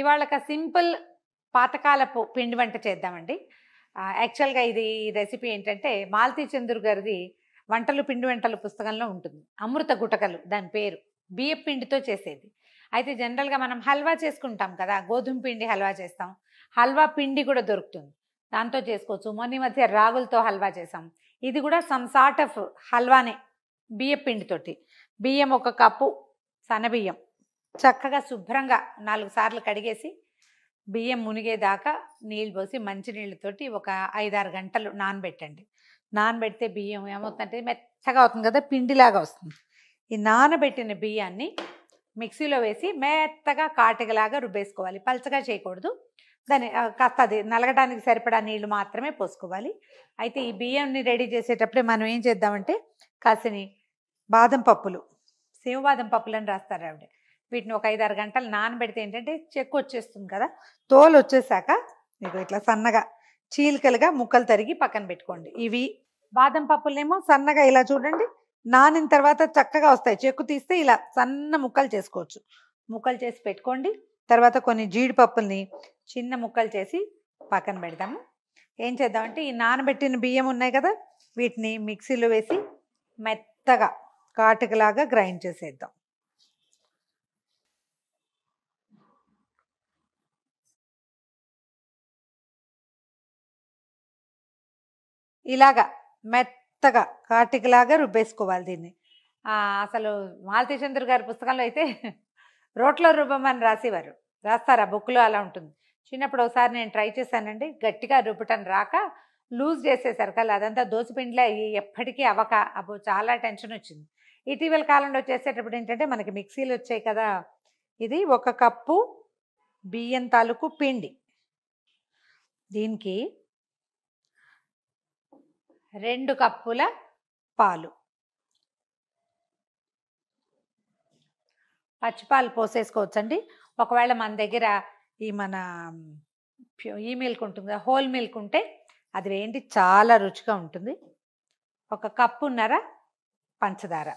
ఇవాళ ఒక సింపుల్ పాతకాలపు పిండి వంట చేద్దామండి యాక్చువల్గా ఇది రెసిపీ ఏంటంటే మాలతీ చంద్రు గారిది వంటలు పిండి వంటలు పుస్తకంలో ఉంటుంది అమృత గుటకలు దాని పేరు బియ్యం పిండితో చేసేది అయితే జనరల్గా మనం హల్వా చేసుకుంటాం కదా గోధుమ పిండి హల్వా చేస్తాం హల్వా పిండి కూడా దొరుకుతుంది దాంతో చేసుకోవచ్చు మొన్న మధ్య రాగులతో హల్వా చేసాం ఇది కూడా సమ్ సార్ట్ ఆఫ్ హల్వానే బియ్యం పిండితోటి బియ్యం ఒక కప్పు సన్నబియ్యం చక్కగా శుభ్రంగా నాలుగు సార్లు కడిగేసి బియ్యం మునిగేదాకా నీళ్ళు పోసి మంచినీళ్ళతోటి ఒక ఐదారు గంటలు నానబెట్టండి నానబెడితే బియ్యం ఏమవుతుందంటే మెత్తగా అవుతుంది కదా పిండిలాగా వస్తుంది ఈ నానబెట్టిన బియ్యాన్ని మిక్సీలో వేసి మెత్తగా కాటికలాగా రుబ్బేసుకోవాలి పలచగా చేయకూడదు దాన్ని కాస్త అది నలగడానికి సరిపడా నీళ్లు మాత్రమే పోసుకోవాలి అయితే ఈ బియ్యంని రెడీ చేసేటప్పుడే మనం ఏం చేద్దామంటే కాసిని బాదం పప్పులు సేవ బాదం పప్పులు అని రాస్తారు ఆవిడే వీటిని ఒక ఐదారు గంటలు నానబెడితే ఏంటంటే చెక్కు వచ్చేస్తుంది కదా తోలు వచ్చేసాక మీకు ఇట్లా సన్నగా చీలికలుగా ముక్కలు తరిగి పక్కన పెట్టుకోండి ఇవి బాదం పప్పులేమో సన్నగా ఇలా చూడండి నానిన తర్వాత చక్కగా వస్తాయి చెక్కు తీస్తే ఇలా సన్న ముక్కలు చేసుకోవచ్చు ముక్కలు చేసి పెట్టుకోండి తర్వాత కొన్ని జీడిపప్పుల్ని చిన్న ముక్కలు చేసి పక్కన పెడదాము ఏం చేద్దామంటే ఈ నానబెట్టిన బియ్యం ఉన్నాయి కదా వీటిని మిక్సీలో వేసి మెత్తగా కాటుకలాగా గ్రైండ్ చేసేద్దాం ఇలాగా మెత్తగా కాటికలాగా రుబ్బేసుకోవాలి దీన్ని అసలు మాలతీ చంద్ర గారి పుస్తకంలో అయితే రోట్లో రుబ్బమని రాసేవారు రాస్తారు ఆ బుక్లో అలా ఉంటుంది చిన్నప్పుడు ఒకసారి నేను ట్రై చేశానండి గట్టిగా రుబ్బటం రాక లూజ్ చేసేసారు కదా అదంతా అయ్యి ఎప్పటికీ అవక అప్పుడు చాలా టెన్షన్ వచ్చింది ఇటీవల కాలంలో చేసేటప్పుడు ఏంటంటే మనకి మిక్సీలు వచ్చాయి కదా ఇది ఒక కప్పు బియ్యం తాలూకు పిండి దీనికి రెండు కప్పుల పాలు పచ్చిపాలు పోసేసుకోవచ్చండి ఒకవేళ మన దగ్గర ఈ మన ఈ మిల్క్ ఉంటుంది హోల్ మిల్క్ ఉంటే అది వేయండి చాలా రుచిగా ఉంటుంది ఒక కప్పున్నర పంచదార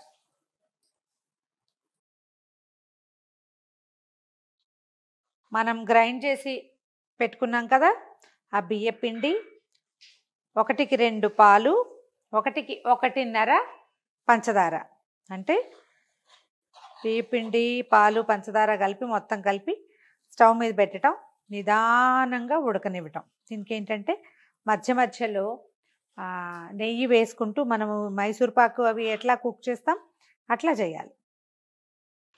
మనం గ్రైండ్ చేసి పెట్టుకున్నాం కదా ఆ బియ్య పిండి ఒకటికి రెండు పాలు ఒకటికి ఒకటిన్నర పంచదార అంటే టీ పిండి పాలు పంచదార కలిపి మొత్తం కలిపి స్టవ్ మీద పెట్టడం నిదానంగా ఉడకనివ్వటం దీనికి ఏంటంటే మధ్య మధ్యలో నెయ్యి వేసుకుంటూ మనము మైసూర్ పాకు అవి ఎట్లా కుక్ చేస్తాం అట్లా చేయాలి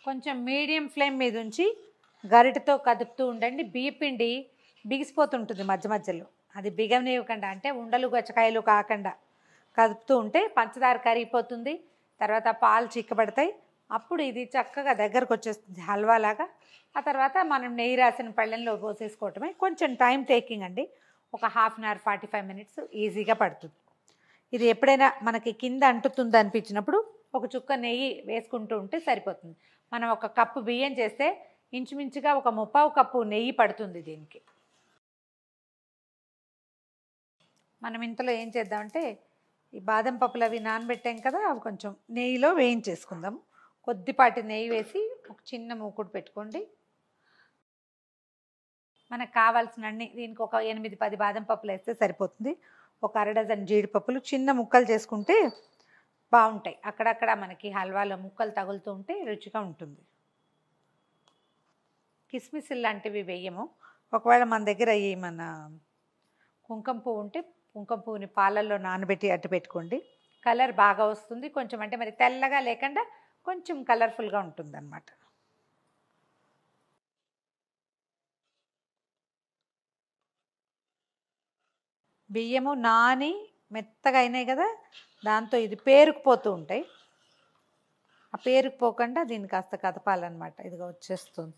కొంచెం మీడియం ఫ్లేమ్ మీద ఉంచి గరిటతో కదుపుతూ ఉండండి బియ్యపిండి బిగిసిపోతుంటుంది మధ్య మధ్యలో అది బిగనివ్వకుండా అంటే ఉండలు గొచ్చకాయలు కాకుండా కదుపుతూ ఉంటే పంచదార కరిగిపోతుంది తర్వాత పాలు చిక్కబడతాయి అప్పుడు ఇది చక్కగా దగ్గరకు వచ్చేస్తుంది హల్వా లాగా ఆ తర్వాత మనం నెయ్యి రాసిన పళ్ళెంలో పోసేసుకోవటమే కొంచెం టైం టేకింగ్ అండి ఒక half an hour forty five minutes ఈజీగా పడుతుంది ఇది ఎప్పుడైనా మనకి కింద అంటుతుంది అనిపించినప్పుడు ఒక చుక్క నెయ్యి వేసుకుంటూ ఉంటే సరిపోతుంది మనం ఒక కప్పు బియ్యం చేస్తే ఇంచుమించుగా ఒక ముప్పావు కప్పు నెయ్యి పడుతుంది దీనికి మనం ఇంతలో ఏం చేద్దామంటే ఈ బాదం పప్పులు అవి నానబెట్టాం కదా అవి కొంచెం నెయ్యిలో వేయించేసుకుందాం కొద్దిపాటి నెయ్యి వేసి ఒక చిన్న మూకుడు పెట్టుకోండి మనకు కావాల్సిన అన్ని దీనికి ఒక ఎనిమిది పది బాదం పప్పులు వేస్తే సరిపోతుంది ఒక అర డజన్ జీడిపప్పులు చిన్న ముక్కలు చేసుకుంటే బాగుంటాయి అక్కడక్కడ మనకి హల్వాలో ముక్కలు తగులుతూ ఉంటే రుచిగా ఉంటుంది కిస్మిస్ లాంటివి వేయము ఒకవేళ మన దగ్గర ఈ మన కుంకుమ పువ్వు ఉంటే కుంకుమ పాలల్లో నానబెట్టి అట్టు పెట్టుకోండి కలర్ బాగా వస్తుంది కొంచెం అంటే మరి తెల్లగా లేకుండా కొంచెం కలర్ఫుల్గా ఉంటుందన్నమాట బియ్యము నాని మెత్తగా అయినాయి కదా దాంతో ఇది పేరుకుపోతూ ఉంటాయి ఆ పేరుకుపోకుండా దీన్ని కాస్త కదపాలన్నమాట ఇదిగా వచ్చేస్తుంది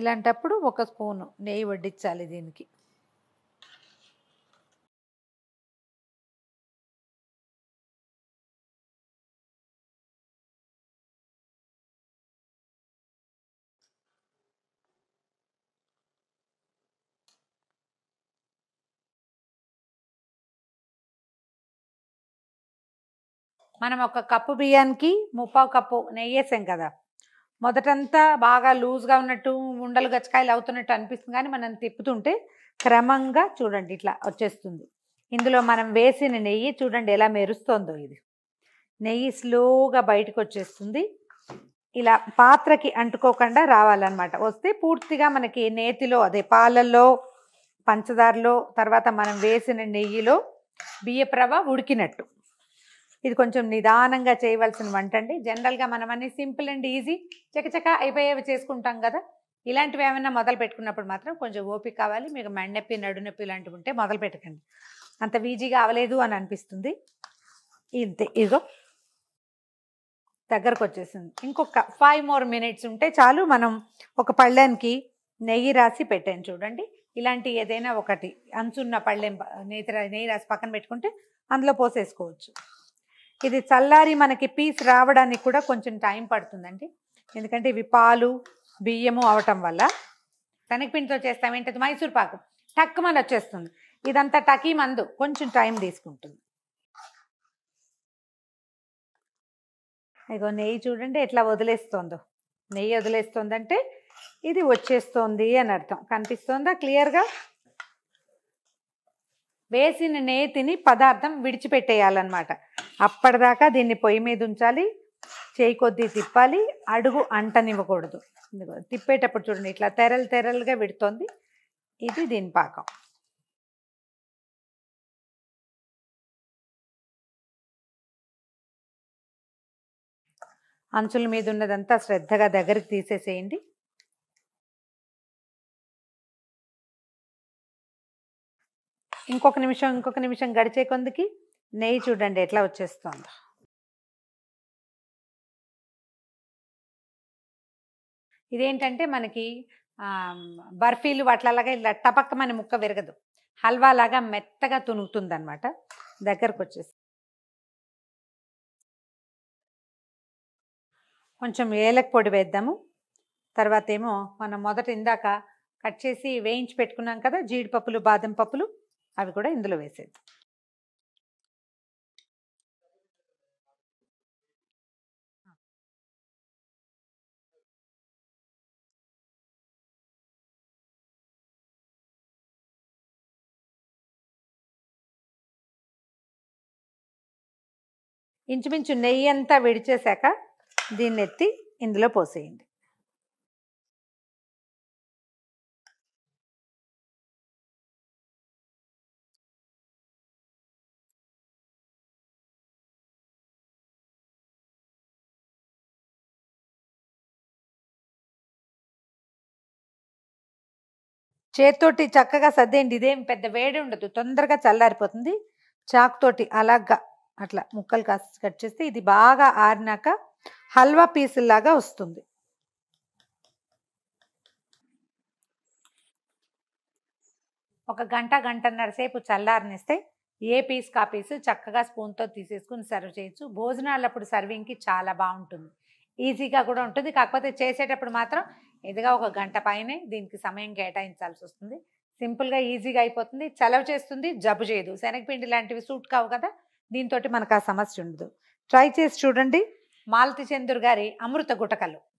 ఇలాంటప్పుడు ఒక స్పూను నెయ్యి వడ్డించాలి దీనికి మనం ఒక కప్పు బియ్యానికి ముప్పావు కప్పు నెయ్యి వేసాం కదా మొదటంతా బాగా లూజ్గా ఉన్నట్టు ఉండలు గచ్చకాయలు అవుతున్నట్టు అనిపిస్తుంది కానీ మనం తిప్పుతుంటే క్రమంగా చూడండి ఇట్లా వచ్చేస్తుంది ఇందులో మనం వేసిన నెయ్యి చూడండి ఎలా మెరుస్తుందో ఇది నెయ్యి స్లోగా బయటకు వచ్చేస్తుంది ఇలా పాత్రకి అంటుకోకుండా రావాలన్నమాట వస్తే పూర్తిగా మనకి నేతిలో అదే పాలల్లో పంచదారలో తర్వాత మనం వేసిన నెయ్యిలో బియ్యప్రవ ఉడికినట్టు ఇది కొంచెం నిదానంగా చేయవలసిన వంట అండి జనరల్గా మనం అన్ని సింపుల్ అండ్ ఈజీ చకచక అయిపోయేవి చేసుకుంటాం కదా ఇలాంటివి ఏమైనా మొదలు పెట్టుకున్నప్పుడు మాత్రం కొంచెం ఓపిక కావాలి మీకు మండెప్పి నడునొప్పి ఇలాంటివి ఉంటే మొదలు పెట్టకండి అంత వీజీగా అవలేదు అని అనిపిస్తుంది ఇంతే ఇదో దగ్గరకు వచ్చేసింది ఇంకొక ఫైవ్ మోర్ మినిట్స్ ఉంటే చాలు మనం ఒక పళ్ళెంకి నెయ్యి రాసి పెట్టాను చూడండి ఇలాంటి ఏదైనా ఒకటి అంచున్న పళ్ళెం నెయ్యి నెయ్యి రాసి పక్కన పెట్టుకుంటే అందులో పోసేసుకోవచ్చు ఇది చల్లారి మనకి పీస్ రావడానికి కూడా కొంచెం టైం పడుతుందండి ఎందుకంటే ఇవి పాలు బియ్యము అవటం వల్ల శనగపిండితో చేస్తాం ఏంటది మైసూర్ పాకు టక్కుమని వచ్చేస్తుంది ఇదంతా టకీ మందు కొంచెం టైం తీసుకుంటుంది ఇగో నెయ్యి చూడండి ఎట్లా వదిలేస్తుందో నెయ్యి వదిలేస్తుందంటే ఇది వచ్చేస్తుంది అని అర్థం కనిపిస్తుందా క్లియర్గా వేసిన నేతిని పదార్థం విడిచిపెట్టేయాలన్నమాట అప్పటిదాకా దీన్ని పొయ్యి మీద ఉంచాలి చేయి కొద్దీ తిప్పాలి అడుగు అంటనివ్వకూడదు తిప్పేటప్పుడు చూడండి ఇట్లా తెరలు తెరలుగా విడుతోంది ఇది దీని పాకం అంచుల మీద ఉన్నదంతా శ్రద్ధగా దగ్గరికి తీసేసేయండి ఇంకొక నిమిషం ఇంకొక నిమిషం గడిచే కొందికి నెయ్యి చూడండి ఎట్లా వచ్చేస్తుందో ఇదేంటంటే మనకి బర్ఫీలు వాటిలాగా ఇలా టపక్క మన ముక్క విరగదు హల్వా లాగా మెత్తగా తునుగుతుంది అనమాట దగ్గరకు వచ్చేసి కొంచెం ఏలక పొడి వేద్దాము తర్వాత ఏమో మనం మొదట ఇందాక కట్ చేసి వేయించి పెట్టుకున్నాం కదా జీడిపప్పులు బాదం పప్పులు అవి కూడా ఇందులో వేసేద్దాం ఇంచుమించు నెయ్యి అంతా విడిచేశాక దీన్ని ఎత్తి ఇందులో పోసేయండి చేతితోటి చక్కగా సర్దేయండి ఇదేం పెద్ద వేడి ఉండదు తొందరగా చల్లారిపోతుంది చాకుతోటి అలాగా అట్లా ముక్కలు కాసి కట్ చేస్తే ఇది బాగా ఆరినాక హల్వా పీసుల్లాగా వస్తుంది ఒక గంట గంటన్నర సేపు చల్లారనిస్తే ఏ పీస్ కా పీసు చక్కగా స్పూన్తో తీసేసుకుని సర్వ్ చేయొచ్చు భోజనాలప్పుడు సర్వింగ్కి చాలా బాగుంటుంది ఈజీగా కూడా ఉంటుంది కాకపోతే చేసేటప్పుడు మాత్రం ఇదిగా ఒక గంట పైనే దీనికి సమయం కేటాయించాల్సి వస్తుంది సింపుల్గా ఈజీగా అయిపోతుంది చలవ చేస్తుంది జబ్బు చేయదు శనగపిండి లాంటివి సూట్ కావు కదా దీంతో మనకు ఆ సమస్య ఉండదు ట్రై చేసి చూడండి మాలతి చందూర్ గారి అమృత గుటకలు